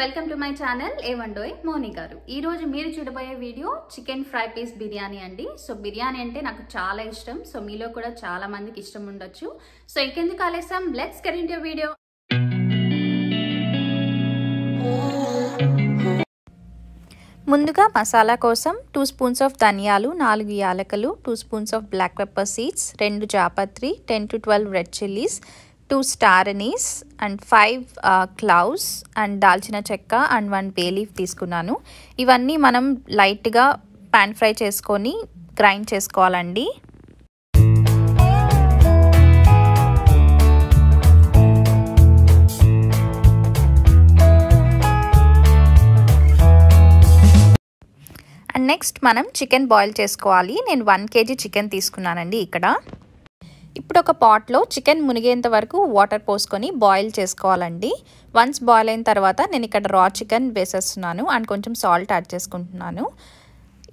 welcome to my channel ఏవండోయ్ మోని గారు ఈరోజు మీరు చూడబోయే video chicken fry piece biryani అండి సో బిర్యానీ అంటే నాకు చాలా ఇష్టం సో మీలో కూడా చాలా మందికి ఇష్టం ఉండొచ్చు సో ఇంకెందుకు ఆలేసాం లెట్స్ కరెంట్ వీడియో ముందుగా మసాలా కోసం టూ స్పూన్స్ ఆఫ్ ధనియాలు నాలుగు యాలకలు two spoons of black pepper seeds రెండు జాపత్రి ten to twelve red chillies two star anise and five cloves and దాల్చిన చెక్క అండ్ వన్ పే లీఫ్ తీసుకున్నాను ఇవన్నీ మనం లైట్గా ప్యాన్ ఫ్రై చేసుకొని గ్రైండ్ చేసుకోవాలండి అండ్ నెక్స్ట్ మనం చికెన్ బాయిల్ చేసుకోవాలి నేను వన్ కేజీ చికెన్ తీసుకున్నానండి ఇక్కడ ఇప్పుడు ఒక పాట్లో చికెన్ మునిగేంత వరకు వాటర్ పోసుకొని బాయిల్ చేసుకోవాలండి వన్స్ బాయిల్ అయిన తర్వాత నేను ఇక్కడ రా చికెన్ వేసేస్తున్నాను అండ్ కొంచెం సాల్ట్ యాడ్ చేసుకుంటున్నాను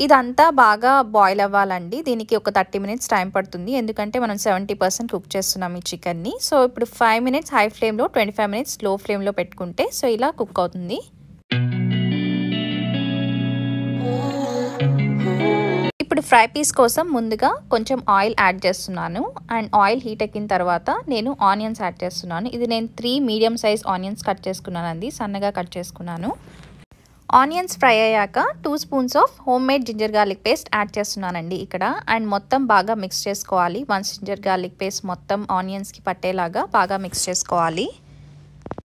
ఇదంతా బాగా బాయిల్ అవ్వాలండి దీనికి ఒక థర్టీ మినిట్స్ టైం పడుతుంది ఎందుకంటే మనం సెవెంటీ పర్సెంట్ కుక్ చేస్తున్నాం ఈ చికెన్ని సో ఇప్పుడు ఫైవ్ మినిట్స్ హై ఫ్లేమ్లో ట్వంటీ ఫైవ్ మినిట్స్ లో ఫ్లేమ్లో పెట్టుకుంటే సో ఇలా కుక్ అవుతుంది ఇప్పుడు ఫ్రై పీస్ కోసం ముందుగా కొంచెం ఆయిల్ యాడ్ చేస్తున్నాను అండ్ ఆయిల్ హీట్ ఎక్కిన తర్వాత నేను ఆనియన్స్ యాడ్ చేస్తున్నాను ఇది నేను three medium size onions cut చేసుకున్నానండి సన్నగా కట్ చేసుకున్నాను ఆనియన్స్ ఫ్రై అయ్యాక two spoons of homemade ginger garlic paste add చేస్తున్నానండి ఇక్కడ అండ్ మొత్తం బాగా మిక్స్ చేసుకోవాలి వన్స్ జింజర్ గార్లిక్ పేస్ట్ మొత్తం ఆనియన్స్కి పట్టేలాగా బాగా మిక్స్ చేసుకోవాలి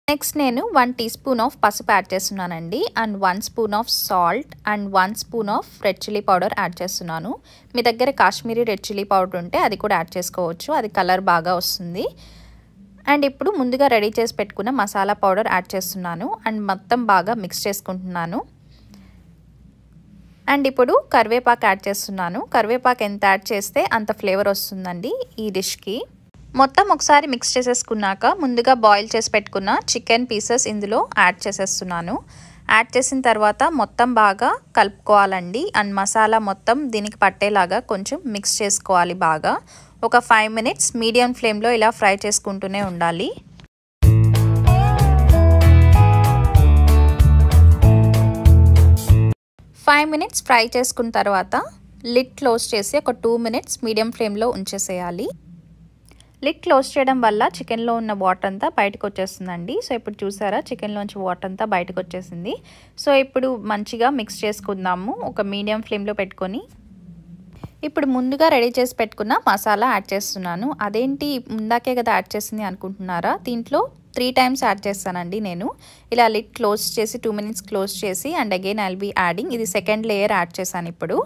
నెక్స్ట్ నేను వన్ టీ స్పూన్ ఆఫ్ పసుపు యాడ్ చేస్తున్నానండి and one spoon of salt and one spoon of red chilli powder add చేస్తున్నాను మీ దగ్గర కాశ్మీరీ రెడ్ చిల్లీ పౌడర్ ఉంటే అది కూడా యాడ్ చేసుకోవచ్చు అది కలర్ బాగా వస్తుంది అండ్ ఇప్పుడు ముందుగా రెడీ చేసి పెట్టుకున్న మసాలా పౌడర్ యాడ్ చేస్తున్నాను అండ్ మొత్తం బాగా మిక్స్ చేసుకుంటున్నాను అండ్ ఇప్పుడు కరివేపాకు యాడ్ చేస్తున్నాను కరివేపాకు ఎంత యాడ్ చేస్తే అంత ఫ్లేవర్ వస్తుందండి ఈ డిష్కి మొత్తం ఒకసారి మిక్స్ చేసేసుకున్నాక ముందుగా బాయిల్ చేసి పెట్టుకున్న చికెన్ పీసెస్ ఇందులో యాడ్ చేసేస్తున్నాను యాడ్ చేసిన తర్వాత మొత్తం బాగా కలుపుకోవాలండి అండ్ మసాలా మొత్తం దీనికి పట్టేలాగా కొంచెం మిక్స్ చేసుకోవాలి బాగా ఒక ఫైవ్ మినిట్స్ మీడియం ఫ్లేమ్లో ఇలా ఫ్రై చేసుకుంటూనే ఉండాలి ఫైవ్ మినిట్స్ ఫ్రై చేసుకున్న తర్వాత లిట్ క్లోజ్ చేసి ఒక టూ మినిట్స్ మీడియం ఫ్లేమ్లో ఉంచేసేయాలి లిడ్ క్లోజ్ చేయడం వల్ల చికెన్లో ఉన్న వాటర్ అంతా బయటకు వచ్చేస్తుందండి సో ఇప్పుడు చూసారా చికెన్లోంచి వాటర్ అంతా బయటకు వచ్చేసింది సో ఇప్పుడు మంచిగా మిక్స్ చేసుకుందాము ఒక మీడియం ఫ్లేమ్లో పెట్టుకొని ఇప్పుడు ముందుగా రెడీ చేసి పెట్టుకున్న మసాలా యాడ్ చేస్తున్నాను అదేంటి ముందాకే కదా యాడ్ చేసింది అనుకుంటున్నారా దీంట్లో త్రీ టైమ్స్ యాడ్ చేస్తానండి నేను ఇలా లిడ్ క్లోజ్ చేసి టూ మినిట్స్ క్లోజ్ చేసి and again I'll be adding ఇది సెకండ్ లేయర్ యాడ్ చేశాను ఇప్పుడు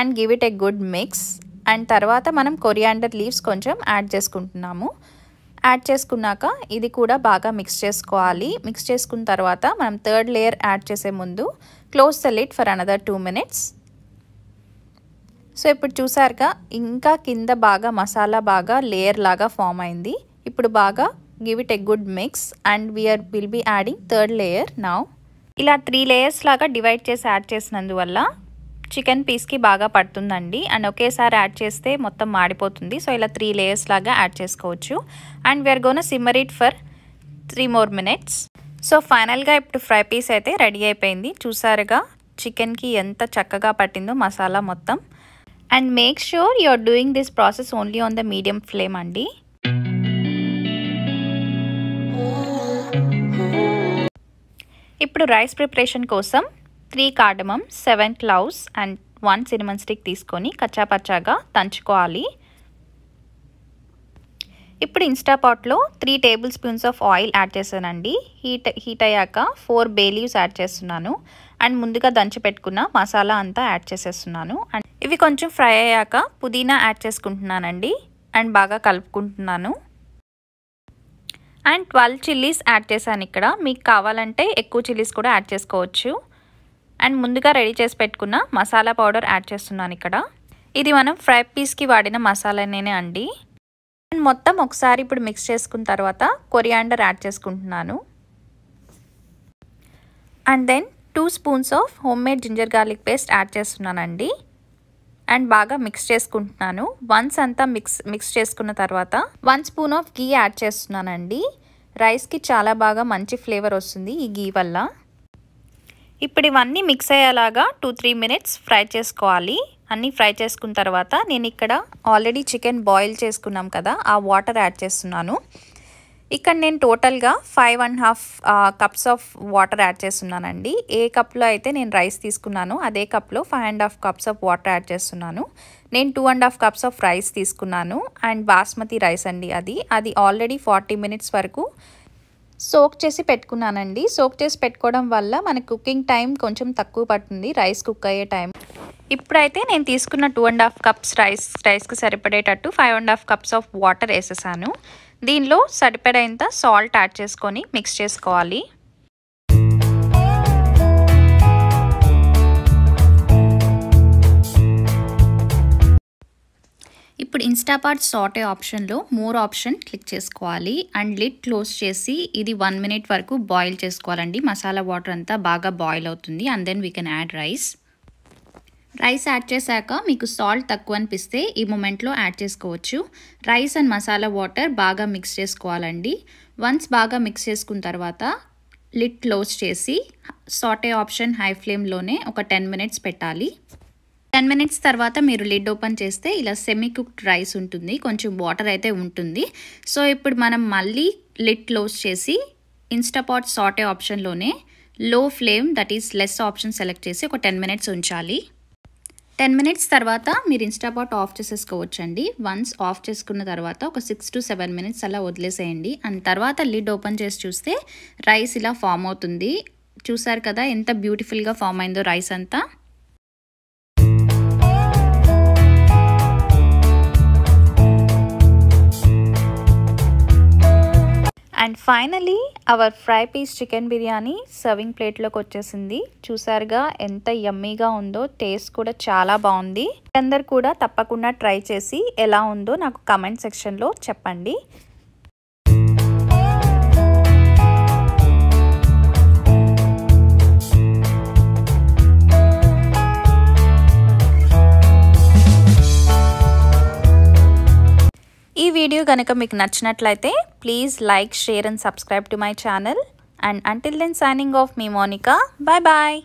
and give it a good mix and తర్వాత మనం కొరియాండర్ లీవ్స్ కొంచెం యాడ్ చేసుకుంటున్నాము యాడ్ చేసుకున్నాక ఇది కూడా బాగా మిక్స్ చేసుకోవాలి మిక్స్ చేసుకున్న తర్వాత మనం థర్డ్ లేయర్ యాడ్ చేసే ముందు close the lid for another two minutes so ఇప్పుడు చూసారుగా ఇంకా కింద బాగా మసాలా బాగా లేయర్ లాగా ఫామ్ అయింది ఇప్పుడు బాగా give it a good mix and we're will be adding third layer now ఇలా త్రీ లేయర్స్ లాగా డివైడ్ చేసి యాడ్ చేసినందువల్ల చికెన్ పీస్కి బాగా పడుతుందండి అండ్ ఒకేసారి యాడ్ చేస్తే మొత్తం మాడిపోతుంది సో ఇలా త్రీ లేయర్స్ లాగా యాడ్ చేసుకోవచ్చు and we're gonna simmer it for three more minutes so ఫైనల్గా ఇప్పుడు ఫ్రై పీస్ అయితే రెడీ అయిపోయింది చూసారుగా చికెన్కి ఎంత చక్కగా పట్టిందో మసాలా మొత్తం and make sure you're doing this process only on the medium flame అండి ఇప్పుడు రైస్ ప్రిపరేషన్ కోసం three cardamom seven cloves and one cinnamon stick తీసుకొని కచ్చాపచ్చాగా దంచుకోవాలి ఇప్పుడు ఇన్స్టాపాట్లో three tablespoons of oil add చేశానండి హీట్ హీట్ అయ్యాక ఫోర్ బే లీవ్స్ యాడ్ చేస్తున్నాను అండ్ ముందుగా దంచి పెట్టుకున్న మసాలా అంతా యాడ్ చేసేస్తున్నాను అండ్ ఇవి కొంచెం ఫ్రై అయ్యాక పుదీనా యాడ్ చేసుకుంటున్నానండి అండ్ బాగా కలుపుకుంటున్నాను అండ్ ట్వెల్వ్ చిల్లీస్ యాడ్ చేశాను ఇక్కడ మీకు కావాలంటే ఎక్కువ చిల్లీస్ కూడా యాడ్ చేసుకోవచ్చు అండ్ ముందుగా రెడీ చేసి పెట్టుకున్న మసాలా పౌడర్ యాడ్ చేస్తున్నాను ఇక్కడ ఇది మనం ఫ్రై పీస్కి వాడిన మసాలానే అండి అండ్ మొత్తం ఒకసారి ఇప్పుడు మిక్స్ చేసుకున్న తర్వాత కొరియాండర్ యాడ్ చేసుకుంటున్నాను and then two spoons of homemade ginger garlic paste add చేస్తున్నానండి అండ్ బాగా మిక్స్ చేసుకుంటున్నాను వన్స్ అంతా మిక్స్ మిక్స్ చేసుకున్న తర్వాత one spoon of ghee add చేస్తున్నానండి రైస్కి చాలా బాగా మంచి ఫ్లేవర్ వస్తుంది ఈ గీ వల్ల ఇప్పుడు ఇవన్నీ మిక్స్ అయ్యేలాగా టూ త్రీ మినిట్స్ ఫ్రై చేసుకోవాలి అన్నీ ఫ్రై చేసుకున్న తర్వాత నేను ఇక్కడ ఆల్రెడీ చికెన్ బాయిల్ చేసుకున్నాం కదా ఆ వాటర్ యాడ్ చేస్తున్నాను ఇక్కడ నేను టోటల్గా five and half cups of water add చేస్తున్నానండి ఏ కప్లో అయితే నేను రైస్ తీసుకున్నాను అదే కప్లో five and half cups of water add చేస్తున్నాను నేను two and half cups of rice తీసుకున్నాను అండ్ బాస్మతి రైస్ అండి అది అది ఆల్రెడీ ఫార్టీ మినిట్స్ వరకు సోక్ చేసి పెట్టుకున్నానండి సోక్ చేసి పెట్టుకోవడం వల్ల మన కుకింగ్ టైం కొంచెం తక్కువ పడుతుంది రైస్ కుక్ అయ్యే టైం ఇప్పుడైతే నేను తీసుకున్న two and half cups rice రైస్కి సరిపడేటట్టు five and half cups of water వేసేసాను దీనిలో సరిపడేంత సాల్ట్ యాడ్ చేసుకొని మిక్స్ చేసుకోవాలి ఇప్పుడు ఇన్స్టాపార్ట్ సాటే ఆప్షన్లో మోర్ ఆప్షన్ క్లిక్ చేసుకోవాలి అండ్ లిడ్ క్లోజ్ చేసి ఇది వన్ మినిట్ వరకు బాయిల్ చేసుకోవాలండి మసాలా వాటర్ అంతా బాగా బాయిల్ అవుతుంది and then we can add rice rice add చేశాక మీకు సాల్ట్ తక్కువ అనిపిస్తే ఈ మూమెంట్లో యాడ్ చేసుకోవచ్చు రైస్ అండ్ మసాలా వాటర్ బాగా మిక్స్ చేసుకోవాలండి వన్స్ బాగా మిక్స్ చేసుకున్న తర్వాత లిడ్ క్లోజ్ చేసి సాటే ఆప్షన్ హై ఫ్లేమ్లోనే ఒక టెన్ మినిట్స్ పెట్టాలి టెన్ మినిట్స్ తర్వాత మీరు లిడ్ ఓపెన్ చేస్తే ఇలా సెమీ కుక్డ్ రైస్ ఉంటుంది కొంచెం వాటర్ అయితే ఉంటుంది సో ఇప్పుడు మనం మళ్ళీ లిడ్ క్లోజ్ చేసి ఇన్స్టాపాట్ సాటే ఆప్షన్లోనే low flame that is less option select చేసి ఒక టెన్ మినిట్స్ ఉంచాలి టెన్ మినిట్స్ తర్వాత మీరు ఇన్స్టాపాట్ ఆఫ్ చేసేసుకోవచ్చండి వన్స్ ఆఫ్ చేసుకున్న తర్వాత ఒక సిక్స్ టు సెవెన్ మినిట్స్ అలా వదిలేసేయండి అండ్ తర్వాత లిడ్ ఓపెన్ చేసి చూస్తే రైస్ ఇలా ఫామ్ అవుతుంది చూసారు కదా ఎంత బ్యూటిఫుల్గా ఫామ్ అయిందో రైస్ అంతా finally our fry piece chicken biryani serving ప్లేట్లోకి వచ్చేసింది చూసారుగా ఎంత యమ్మీగా ఉందో టేస్ట్ కూడా చాలా బాగుంది అందరు కూడా తప్పకుండా ట్రై చేసి ఎలా ఉందో నాకు కమెంట్ సెక్షన్లో చెప్పండి వీడియో కనుక మీకు నచ్చినట్లయితే please like share and subscribe to my channel and until then signing off మీ మోనికా బాయ్ బాయ్